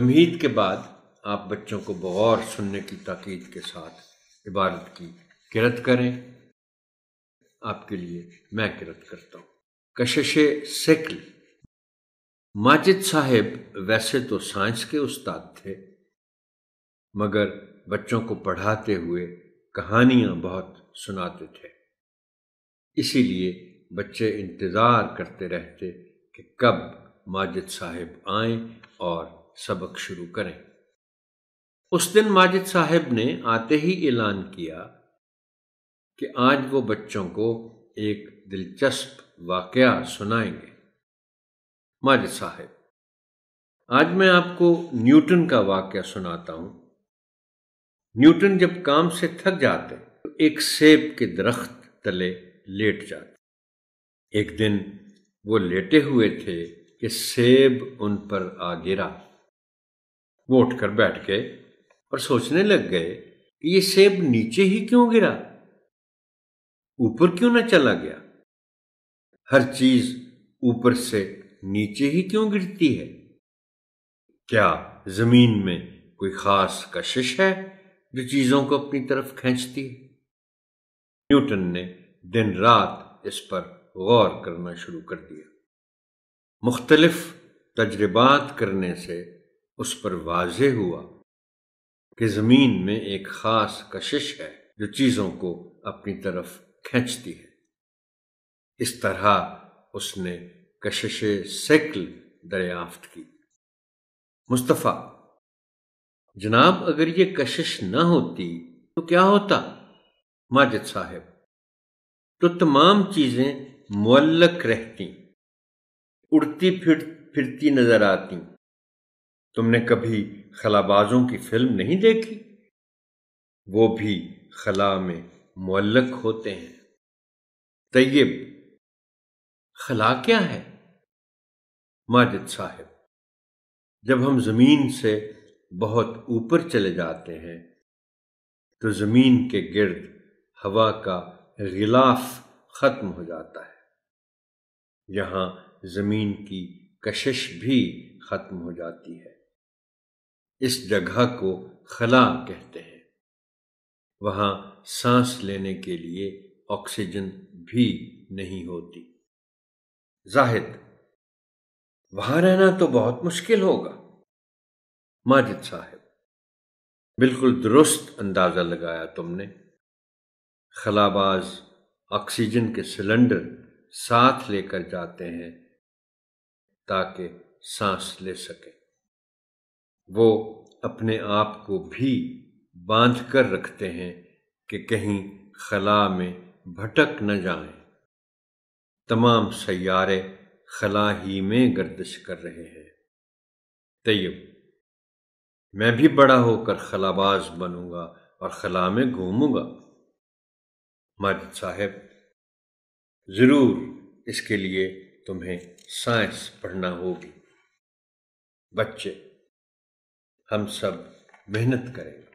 तमहीद के बाद आप बच्चों को बौर सुनने की ताकीद के साथ इबारत की किरत करें आपके लिए मैं किरत करता हूँ कशिश सेकल माजिद साहेब वैसे तो साइंस के उस्ताद थे मगर बच्चों को पढ़ाते हुए कहानियां बहुत सुनाते थे इसीलिए बच्चे इंतज़ार करते रहते कि कब माजिद साहेब आए और सबक शुरू करें उस दिन माजिद साहब ने आते ही ऐलान किया कि आज वो बच्चों को एक दिलचस्प वाकया सुनाएंगे माजिद साहब आज मैं आपको न्यूटन का वाक्य सुनाता हूं न्यूटन जब काम से थक जाते तो एक सेब के दरख्त तले लेट जाते एक दिन वो लेटे हुए थे कि सेब उन पर आ गिरा वो उठ कर बैठ गए और सोचने लग गए कि ये सेब नीचे ही क्यों गिरा ऊपर क्यों ना चला गया हर चीज ऊपर से नीचे ही क्यों गिरती है क्या जमीन में कोई खास कशिश है जो चीजों को अपनी तरफ खींचती है न्यूटन ने दिन रात इस पर गौर करना शुरू कर दिया मुख्तलिफ तजर्बात करने से उस पर वाज हुआ कि ज़मीन में एक ख़ास कशिश है जो चीज़ों को अपनी तरफ खींचती है इस तरह उसने कशिश सेकल दरियाफ्त की मुस्तफ़ा जनाब अगर ये कशिश न होती तो क्या होता माजिद साहब तो तमाम चीज़ें मुल्लक रहती उड़ती फिर फिरती नज़र आती तुमने कभी खलाबाजों की फिल्म नहीं देखी वो भी खला में मुअल्लक होते हैं तैयब खला क्या है माजिद साहब जब हम ज़मीन से बहुत ऊपर चले जाते हैं तो ज़मीन के गिर्द हवा का गिलाफ ख़त्म हो जाता है यहां ज़मीन की कशिश भी ख़त्म हो जाती है इस जगह को खला कहते हैं वहां सांस लेने के लिए ऑक्सीजन भी नहीं होती जाहिद वहां रहना तो बहुत मुश्किल होगा माजिद साहब बिल्कुल दुरुस्त अंदाजा लगाया तुमने खलाबाज ऑक्सीजन के सिलेंडर साथ लेकर जाते हैं ताकि सांस ले सकें वो अपने आप को भी बांध कर रखते हैं कि कहीं खला में भटक न जाएं। तमाम सैारे खला ही में गर्दिश कर रहे हैं तयब मैं भी बड़ा होकर खलाबाज बनूंगा और खला में घूमूंगा माजिद साहेब ज़रूर इसके लिए तुम्हें साइंस पढ़ना होगी बच्चे हम सब मेहनत करें